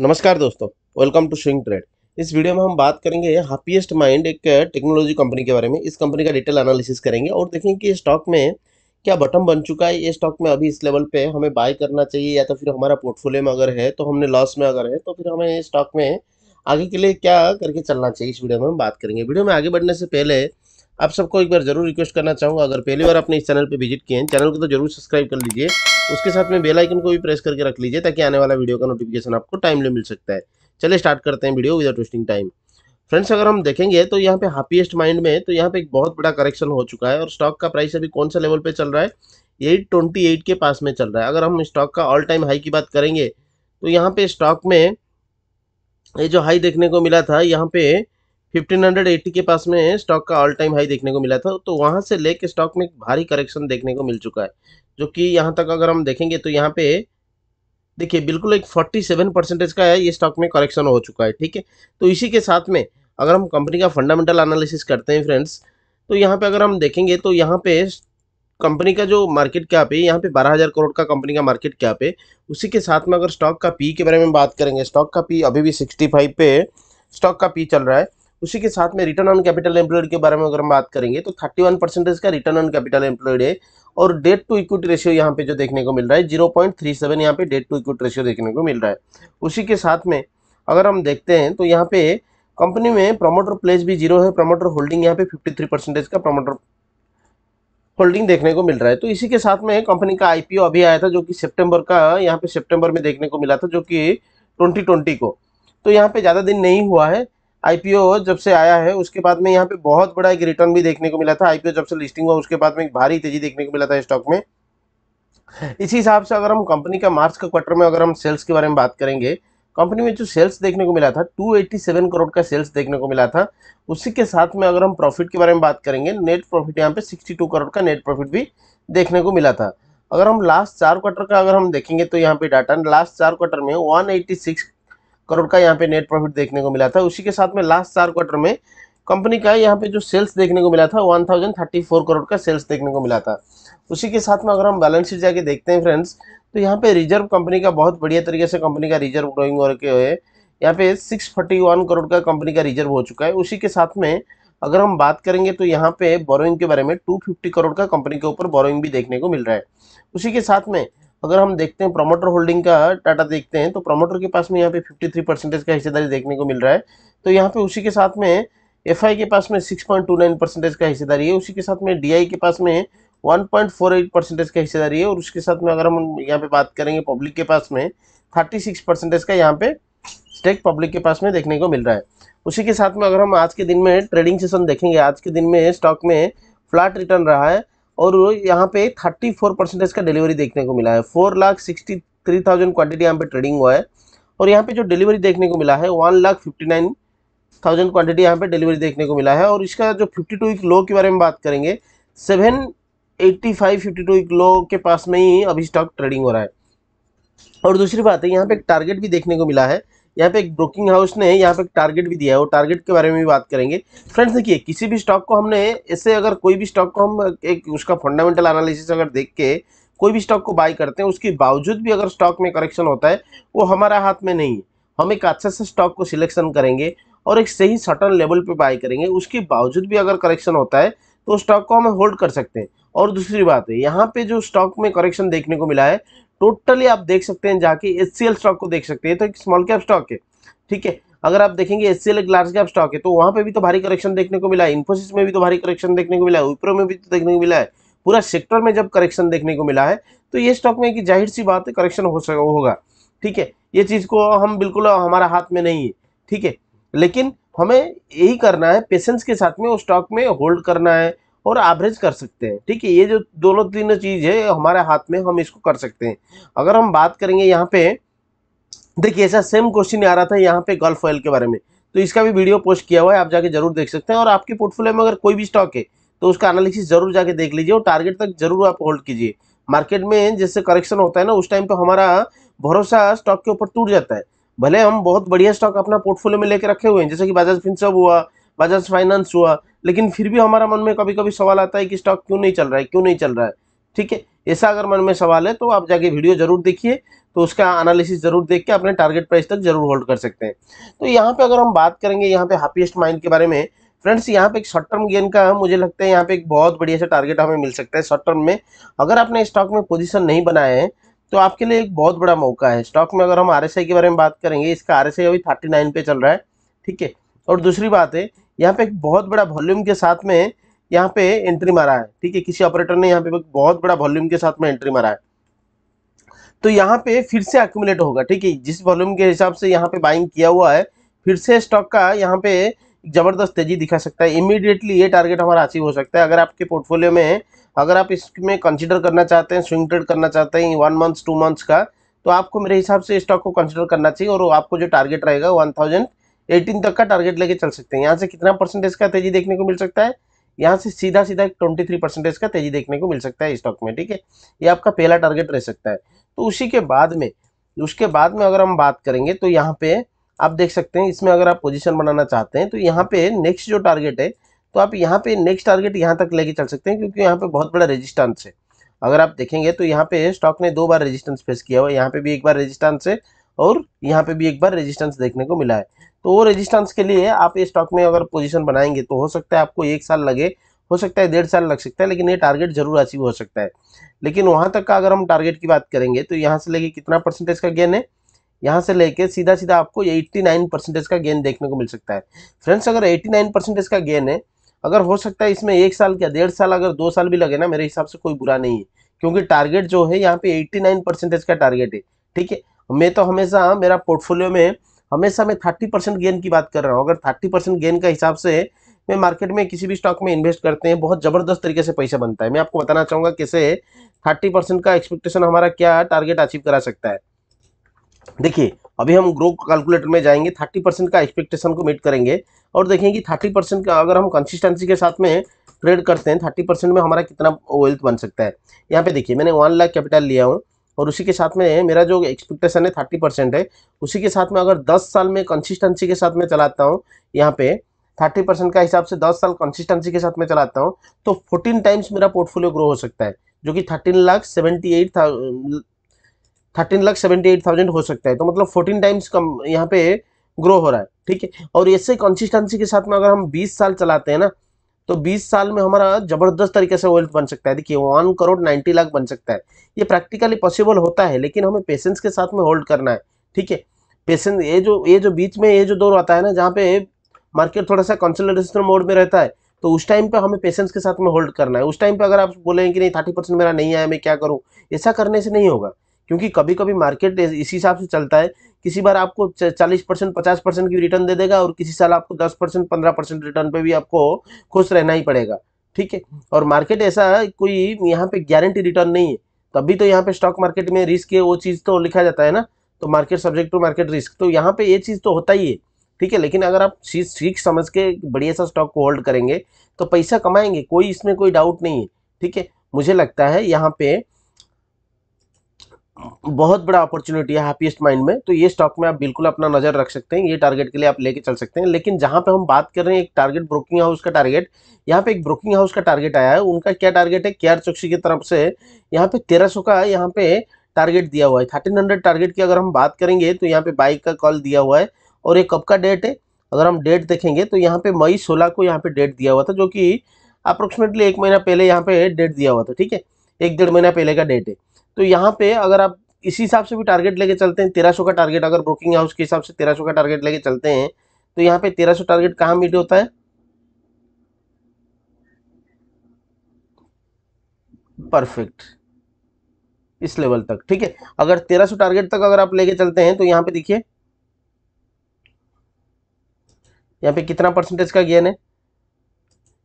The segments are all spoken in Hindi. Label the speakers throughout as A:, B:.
A: नमस्कार दोस्तों वेलकम टू स्विंग ट्रेड इस वीडियो में हम बात करेंगे हैप्पीएस्ट माइंड एक टेक्नोलॉजी कंपनी के बारे में इस कंपनी का डिटेल एनालिसिस करेंगे और देखेंगे कि स्टॉक में क्या बटन बन चुका है ये स्टॉक में अभी इस लेवल पे हमें बाय करना चाहिए या तो फिर हमारा पोर्टफोलियो में अगर है तो हमने लॉस में अगर है तो फिर हमें स्टॉक में आगे के लिए क्या करके चलना चाहिए इस वीडियो में हम बात करेंगे वीडियो में आगे बढ़ने से पहले आप सबको एक बार जरूर रिक्वेस्ट करना चाहूँगा अगर पहली बार आपने इस चैनल पर विजिट किए हैं चैनल को तो जरूर सब्सक्राइब कर लीजिए उसके साथ में बेल आइकन को भी प्रेस करके रख लीजिए ताकि आने वाला वीडियो का नोटिफिकेशन आपको टाइमली मिल सकता है चलिए स्टार्ट करते हैं video without wasting time friends अगर हम देखेंगे तो यहाँ पे हैप्पीएस्ट माइंड में तो यहाँ पे एक बहुत बड़ा करेक्शन हो चुका है और स्टॉक का प्राइस अभी कौन सा लेवल पे चल रहा है एट के पास में चल रहा है अगर हम स्टॉक का ऑल टाइम हाई की बात करेंगे तो यहाँ पे स्टॉक में ये जो हाई देखने को मिला था यहाँ पे 1580 के पास में स्टॉक का ऑल टाइम हाई देखने को मिला था तो वहाँ से लेके स्टॉक में भारी करेक्शन देखने को मिल चुका है जो कि यहाँ तक अगर हम देखेंगे तो यहाँ पे देखिए बिल्कुल एक 47 परसेंटेज का है ये स्टॉक में करेक्शन हो चुका है ठीक है तो इसी के साथ में अगर हम कंपनी का फंडामेंटल एनालिसिस करते हैं फ्रेंड्स तो यहाँ पे अगर हम देखेंगे तो यहाँ पे कंपनी का जो मार्केट कैप है यहाँ पे बारह हज़ार करोड़ का कंपनी का मार्केट कैप है उसी के साथ में अगर स्टॉक का पी के बारे में बात करेंगे स्टॉक का पी अभी भी सिक्सटी फाइव पे स्टॉक का पी चल रहा है उसी के साथ में रिटर्न ऑन कैपिटल एम्प्लॉयड के बारे में अगर हम बात करेंगे तो 31 परसेंटेज का रिटर्न ऑन कैपिटल एम्प्लॉयड है और डेट टू इक्विटी रेशियो यहाँ पे जो देखने को मिल रहा है जीरो पॉइंट थ्री सेवन यहाँ पे डेट टू इक्विटी रेशियो देखने को मिल रहा है उसी के साथ में अगर हम देखते हैं तो यहाँ पे कंपनी में प्रमोटर प्लेस भी जीरो है प्रमोटर होल्डिंग यहाँ पे फिफ्टी थ्री परसेंटेज का प्रमोटर होल्डिंग देखने को मिल रहा है तो इसी के साथ में कंपनी का आईपीओ अभी आया था जो कि सितंबर का यहाँ पे सितंबर में देखने को मिला था जो कि 2020 को तो यहाँ पे ज़्यादा दिन नहीं हुआ है आईपीओ जब से आया है उसके बाद में यहाँ पे बहुत बड़ा एक रिटर्न भी देखने को मिला था आईपीओ जब से लिस्टिंग हुआ उसके बाद में एक भारी तेजी देखने को मिला था स्टॉक में इसी हिसाब से अगर हम कंपनी का मार्च के क्वार्टर में अगर हम सेल्स के बारे में बात करेंगे कंपनी में जो सेल्स देखने को मिला था 287 करोड़ का सेल्स देखने को मिला था उसी के साथ में अगर हम प्रॉफिट के बारे में बात करेंगे नेट प्रॉफिट यहाँ पे 62 करोड़ का नेट प्रॉफिट भी देखने को मिला था अगर हम लास्ट चार क्वार्टर का अगर हम देखेंगे तो यहाँ पे डाटा लास्ट चार क्वार्टर में 186 करोड़ का यहाँ पे नेट प्रॉफिट देखने को मिला था उसी के साथ में लास्ट चार क्वार्टर में कंपनी का यहाँ पे जो सेल्स देखने को मिला था one thousand thirty four crore का सेल्स देखने को मिला था उसी के साथ में अगर हम बैलेंस शीट जाके देखते हैं फ्रेंड्स तो यहाँ पे रिजर्व कंपनी का बहुत बढ़िया तरीके से कंपनी का रिजर्व ग्रोइंग हो रखे हुए यहाँ पे 641 करोड़ का कंपनी का रिजर्व हो चुका है उसी के साथ में अगर हम बात करेंगे तो यहाँ पे बोरोइंग के बारे में 250 करोड़ का कंपनी के ऊपर बोरोइंग भी देखने को मिल रहा है उसी के साथ में अगर हम देखते हैं प्रमोटर होल्डिंग का डाटा देखते हैं तो प्रमोटर के पास में यहाँ पे 53 परसेंटेज का हिस्सेदारी देखने को मिल रहा है तो यहाँ पे उसी के साथ में एफ के पास में 6.29 परसेंटेज का हिस्सेदारी है उसी के साथ में डी के पास में 1.48 परसेंटेज का हिस्सेदारी है और उसके साथ में अगर हम यहाँ पे बात करेंगे पब्लिक के पास में थर्टी परसेंटेज का यहाँ पे स्टेक पब्लिक के पास में देखने को मिल रहा है उसी के साथ में अगर हम आज के दिन में ट्रेडिंग सेशन देखेंगे आज के दिन में स्टॉक में फ्लैट रिटर्न रहा है और यहाँ पे 34 परसेंटेज का डिलीवरी देखने को मिला है four lakh sixty three thousand quantity यहाँ पे ट्रेडिंग हुआ है और यहाँ पे जो डिलीवरी देखने को मिला है one lakh fifty nine thousand quantity यहाँ पे डिलीवरी देखने को मिला है और इसका जो फिफ्टी टू वीक लो के बारे में बात करेंगे seven eighty five fifty two week low के पास में ही अभी स्टॉक ट्रेडिंग हो रहा है और दूसरी बात है यहाँ पे एक टारगेट भी देखने को मिला है यहाँ पे एक ब्रोकिंग हाउस ने यहाँ पे एक टारगेट भी दिया है वो टारगेट के बारे में भी बात करेंगे फ्रेंड्स देखिए किसी भी स्टॉक को हमने ऐसे अगर कोई भी स्टॉक को हम एक उसका फंडामेंटल एनालिसिस अगर देख के कोई भी स्टॉक को बाय करते हैं उसके बावजूद भी अगर स्टॉक में करेक्शन होता है वो हमारा हाथ में नहीं है हम एक अच्छे से स्टॉक को सिलेक्शन करेंगे और एक सही सटन लेवल पे बाय करेंगे उसके बावजूद भी अगर करेक्शन होता है तो स्टॉक को हम होल्ड कर सकते हैं और दूसरी बात है यहाँ पे जो स्टॉक में करेक्शन देखने को मिला है टोटली आप देख सकते हैं जाके एच स्टॉक को देख सकते हैं तो एक स्मॉल कैप स्टॉक है ठीक है अगर आप देखेंगे एल एक लार्ज कैप स्टॉक है तो वहाँ पे भी तो भारी करेक्शन देखने को मिला है इन्फोसिस में भी तो भारी करेक्शन देखने को मिला है विप्रो में भी तो देखने को मिला है पूरा सेक्टर में जब करेक्शन देखने को मिला है तो ये स्टॉक में एक जाहिर सी बात है करेक्शन हो सक होगा ठीक है ये चीज़ को हम बिल्कुल हमारा हाथ में नहीं है ठीक है लेकिन हमें यही करना है पेशेंस के साथ में वो स्टॉक में होल्ड करना है और एवरेज कर सकते हैं ठीक है ये जो दोनों तीन चीज़ है हमारे हाथ में हम इसको कर सकते हैं अगर हम बात करेंगे यहाँ पे देखिए ऐसा सेम क्वेश्चन आ रहा था यहाँ पे गल्फ ऑयल के बारे में तो इसका भी वीडियो पोस्ट किया हुआ है आप जाके जरूर देख सकते हैं और आपके पोर्टफोलियो में अगर कोई भी स्टॉक है तो उसका एनालिसिस जरूर जाके देख लीजिए और टारगेट तक जरूर आप होल्ड कीजिए मार्केट में जैसे करेक्शन होता है ना उस टाइम पे हमारा भरोसा स्टॉक के ऊपर टूट जाता है भले हम बहुत बढ़िया स्टॉक अपना पोर्टफोलियो में लेके रखे हुए हैं जैसे कि बजाज फिंसअप हुआ बजाज फाइनेंस हुआ लेकिन फिर भी हमारा मन में कभी कभी सवाल आता है कि स्टॉक क्यों नहीं चल रहा है क्यों नहीं चल रहा है ठीक है ऐसा अगर मन में सवाल है तो आप जाके वीडियो जरूर देखिए तो उसका एनालिसिस जरूर देख के अपने टारगेट प्राइस तक जरूर होल्ड कर सकते हैं तो यहाँ पे अगर हम बात करेंगे यहाँ पे हैप्पीएस्ट माइंड के बारे में फ्रेंड्स यहाँ पे एक शॉर्ट टर्म गेन का मुझे लगता है यहाँ पे एक बहुत बढ़िया सा टारगेट हमें मिल सकता है शॉर्ट टर्म में अगर आपने स्टॉक में पोजिशन नहीं बनाया है तो आपके लिए एक बहुत बड़ा मौका है स्टॉक में अगर हम आर के बारे में बात करेंगे इसका आर अभी थर्टी पे चल रहा है ठीक है और दूसरी बात है यहाँ पे एक बहुत बड़ा वॉल्यूम के साथ में यहाँ पे एंट्री मारा है ठीक है किसी ऑपरेटर ने यहाँ पे बहुत बड़ा वॉल्यूम के साथ में एंट्री मारा है तो यहाँ पे फिर से एक्यूमुलेट होगा ठीक है जिस वॉल्यूम के हिसाब से यहाँ पे बाइंग किया हुआ है फिर से स्टॉक का यहाँ पे जबरदस्त तेजी दिखा सकता है इमीडिएटली ये टारगेट हमारा अचीव हो सकता है अगर आपके पोर्टफोलियो में अगर आप इसमें कंसिडर करना चाहते हैं स्विंग ट्रेड करना चाहते हैं वन मंथ्स टू मंथ्स का तो आपको मेरे हिसाब से स्टॉक को कंसिडर करना चाहिए और आपको जो टारगेट रहेगा वन थाउजेंड एटीन तक का टारगेट लेके चल सकते हैं यहाँ से कितना परसेंटेज का तेजी देखने को मिल सकता है यहाँ से सीधा सीधा ट्वेंटी थ्री परसेंटेज का तेजी देखने को मिल सकता है स्टॉक में ठीक है ये आपका पहला टारगेट रह सकता है तो उसी के बाद में उसके बाद में अगर हम बात करेंगे तो यहाँ पे आप देख सकते हैं इसमें अगर आप पोजिशन बनाना चाहते हैं तो यहाँ पे नेक्स्ट जो टारगेट है तो आप यहाँ पे नेक्स्ट टारगेट यहाँ तक लेके चल सकते हैं क्योंकि यहाँ पे बहुत बड़ा रेजिस्टेंस है अगर आप देखेंगे तो यहाँ पे स्टॉक ने दो बार रेजिस्टेंस फेस किया हुआ यहाँ पे भी एक बार रेजिस्टेंस है और यहाँ पे भी एक बार रेजिस्टेंस देखने को मिला है तो वो रेजिस्टेंस के लिए आप इस स्टॉक में अगर पोजीशन बनाएंगे तो हो सकता है आपको एक साल लगे हो सकता है डेढ़ साल लग सकता है लेकिन ये टारगेट जरूर अचीव हो सकता है लेकिन वहाँ तक का अगर हम टारगेट की बात करेंगे तो यहाँ से लेके कितना परसेंटेज का गेन है यहाँ से लेके सीधा सीधा आपको नाइन परसेंटेज का गेन देखने को मिल सकता है फ्रेंड्स अगर नाइन परसेंटेज का गेन है अगर हो सकता है इसमें एक साल क्या डेढ़ साल अगर दो साल भी लगे ना मेरे हिसाब से कोई बुरा नहीं है क्योंकि टारगेट जो है यहाँ पे नाइन परसेंटेज का टारगेट है ठीक है मैं तो हमेशा मेरा पोर्टफोलियो में हमेशा मैं थर्टी परसेंट गेन की बात कर रहा हूँ अगर थर्टी परसेंट गेन का हिसाब से मैं मार्केट में किसी भी स्टॉक में इन्वेस्ट करते हैं बहुत ज़बरदस्त तरीके से पैसा बनता है मैं आपको बताना चाहूँगा कैसे थर्टी परसेंट का एक्सपेक्टेशन हमारा क्या टारगेट अचीव करा सकता है देखिए अभी हम ग्रो कैलकुलेटर में जाएंगे थर्टी परसेंट का एक्सपेक्टेशन को मीट करेंगे और देखेंगे थर्टी परसेंट का अगर हम कंसिस्टेंसी के साथ में ट्रेड करते हैं थर्टी परसेंट में हमारा कितना वेल्थ बन सकता है यहाँ पे देखिए मैंने वन लाख कैपिटल लिया हूँ और उसी के साथ में मेरा जो एक्सपेक्टेशन है थर्टी परसेंट है उसी के साथ में अगर दस साल में कंसिस्टेंसी के साथ में चलाता हूँ यहाँ पे थर्टी परसेंट का हिसाब से दस साल कंसिस्टेंसी के साथ में चलाता हूँ तो फोर्टीन टाइम्स मेरा पोर्टफोलियो ग्रो हो सकता है जो कि thirteen lakh seventy eight thirteen lakh seventy eight thousand हो सकता है तो मतलब फोर्टीन टाइम्स कम यहाँ पे ग्रो हो रहा है ठीक है और ऐसे कंसिस्टेंसी के साथ में अगर हम बीस साल चलाते हैं ना तो 20 साल में हमारा जबरदस्त तरीके से वेल्थ बन सकता है देखिए वन करोड़ 90 लाख बन सकता है ये प्रैक्टिकली पॉसिबल होता है लेकिन हमें पेशेंस के साथ में होल्ड करना है ठीक है पेशेंस ये जो ये जो बीच में ये जो दौर आता है ना जहाँ पे मार्केट थोड़ा सा कंसल्टेशन मोड में रहता है तो उस टाइम पे हमें पेशेंस के साथ में होल्ड करना है उस टाइम पे अगर आप बोलेंगे कि नहीं थर्टी परसेंट मेरा नहीं आया मैं क्या करूँ ऐसा करने से नहीं होगा क्योंकि कभी कभी मार्केट इसी हिसाब से चलता है किसी बार आपको चालीस परसेंट पचास परसेंट की रिटर्न दे देगा और किसी साल आपको दस परसेंट पंद्रह परसेंट रिटर्न पे भी आपको खुश रहना ही पड़ेगा ठीक है और मार्केट ऐसा कोई यहाँ पे गारंटी रिटर्न नहीं है तभी तो यहाँ पे स्टॉक मार्केट में रिस्क है वो चीज़ तो लिखा जाता है ना तो market subject to market risk तो यहाँ पे ये चीज़ तो होता ही है ठीक है लेकिन अगर आप चीज सीख समझ के बढ़िया सा स्टॉक को होल्ड करेंगे तो पैसा कमाएंगे कोई इसमें कोई डाउट नहीं है ठीक है मुझे लगता है यहाँ पे बहुत बड़ा अपॉर्चुनिटी है हैप्पीस्ट माइंड में तो ये स्टॉक में आप बिल्कुल अपना नज़र रख सकते हैं ये टारगेट के लिए आप लेके चल सकते हैं लेकिन जहाँ पे हम बात कर रहे हैं एक टारगेट ब्रोकिंग हाउस का टारगेट यहाँ पे एक ब्रोकिंग हाउस का टारगेट आया है उनका क्या टारगेट है के चौकसी की तरफ से यहाँ पे तेरह का यहाँ पे टारगेट दिया हुआ है थर्टीन हंड्रेड टारगेट की अगर हम बात करेंगे तो यहाँ पे बाइक का कॉल दिया हुआ है और ये कब का डेट है अगर हम डेट देखेंगे तो यहाँ पे मई सोलह को यहाँ पे डेट दिया हुआ था जो कि अप्रोक्सीमेटली एक महीना पहले यहाँ पे डेट दिया हुआ था ठीक है एक डेढ़ महीना पहले का डेट है तो यहाँ पे अगर आप इसी हिसाब से भी टारगेट लेके चलते हैं तेरह का टारगेट अगर ब्रोकिंग हाउस के हिसाब से तेरह का टारगेट लेके चलते हैं तो यहाँ पे तेरह टारगेट कहाँ मीट होता है परफेक्ट इस लेवल तक ठीक है अगर तेरह सौ टारगेट तक अगर आप लेके चलते हैं तो यहां पे देखिए यहां पे कितना परसेंटेज का गेन है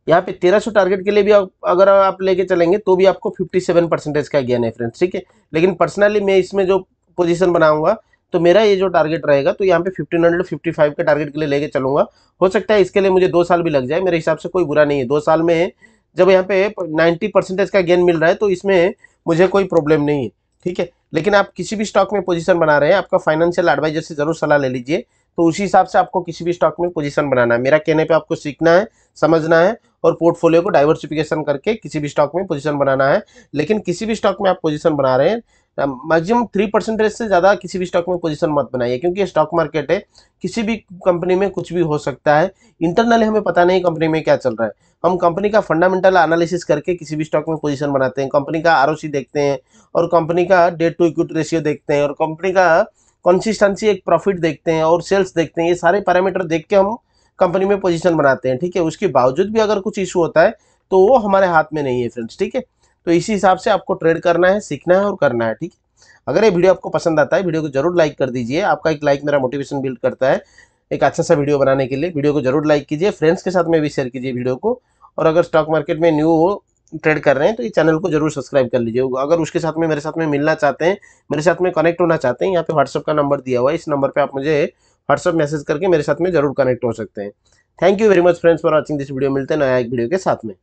A: यहाँ पे तेरह सौ टारगेट के लिए भी आप अगर आप लेके चलेंगे तो भी आपको फिफ्टी सेवन परसेंटेज का ज्ञान है फ्रेंड्स ठीक है लेकिन पर्सनली मैं इसमें जो पोजीशन बनाऊंगा तो मेरा ये जो टारगेट रहेगा तो यहाँ पे फिफ्टीन हंड्रेड फिफ्टी फाइव के टारगेट के लिए लेके चलूंगा हो सकता है इसके लिए मुझे दो साल भी लग जाए मेरे हिसाब से कोई बुरा नहीं है दो साल में जब यहाँ पे नाइन्टी परसेंटेज का गेन मिल रहा है तो इसमें मुझे कोई प्रॉब्लम नहीं है ठीक है लेकिन आप किसी भी स्टॉक में पोजिशन बना रहे हैं आपका फाइनेंशियल एडवाइजर से जरूर सलाह ले लीजिए तो उसी हिसाब से आपको किसी भी स्टॉक में पोजिशन बनाना है मेरा कहने पर आपको सीखना है समझना है और पोर्टफोलियो को डाइवर्सिफिकेशन करके किसी भी स्टॉक में पोजीशन बनाना है लेकिन किसी भी स्टॉक में आप पोजीशन बना रहे हैं मैक्सिमम थ्री परसेंटेज से ज़्यादा किसी भी स्टॉक में पोजीशन मत बनाइए क्योंकि स्टॉक मार्केट है किसी भी कंपनी में कुछ भी हो सकता है इंटरनली हमें पता नहीं कंपनी में क्या चल रहा है हम कंपनी का फंडामेंटल एनालिसिस करके किसी भी स्टॉक में पोजीशन बनाते हैं कंपनी का आर देखते हैं और कंपनी का डेट टू इक्विट रेशियो देखते हैं और कंपनी का कंसिस्टेंसी एक प्रॉफिट देखते हैं और सेल्स देखते हैं ये सारे पैरामीटर देख के हम कंपनी में पोजीशन बनाते हैं ठीक है उसके बावजूद भी अगर कुछ इशू होता है तो वो हमारे हाथ में नहीं है फ्रेंड्स ठीक है तो इसी हिसाब से आपको ट्रेड करना है सीखना है और करना है ठीक है अगर ये वीडियो आपको पसंद आता है वीडियो को जरूर लाइक कर दीजिए आपका एक लाइक मेरा मोटिवेशन बिल्ड करता है एक अच्छा सा वीडियो बनाने के लिए वीडियो को जरूर लाइक कीजिए फ्रेंड्स के साथ में भी शेयर कीजिए वीडियो को और अगर स्टॉक मार्केट में न्यू हो ट्रेड कर रहे हैं तो ये चैनल को जरूर सब्सक्राइब कर लीजिए अगर उसके साथ में मेरे साथ में मिलना चाहते हैं मेरे साथ में कनेक्ट होना चाहते हैं यहाँ पे व्हाट्सअप का नंबर दिया हुआ है इस नंबर पर आप मुझे व्हाट्सअप मैसेज करके मेरे साथ में जरूर कनेक्ट हो सकते हैं thank you very much friends for watching this video मिलते हैं नया एक वीडियो के साथ में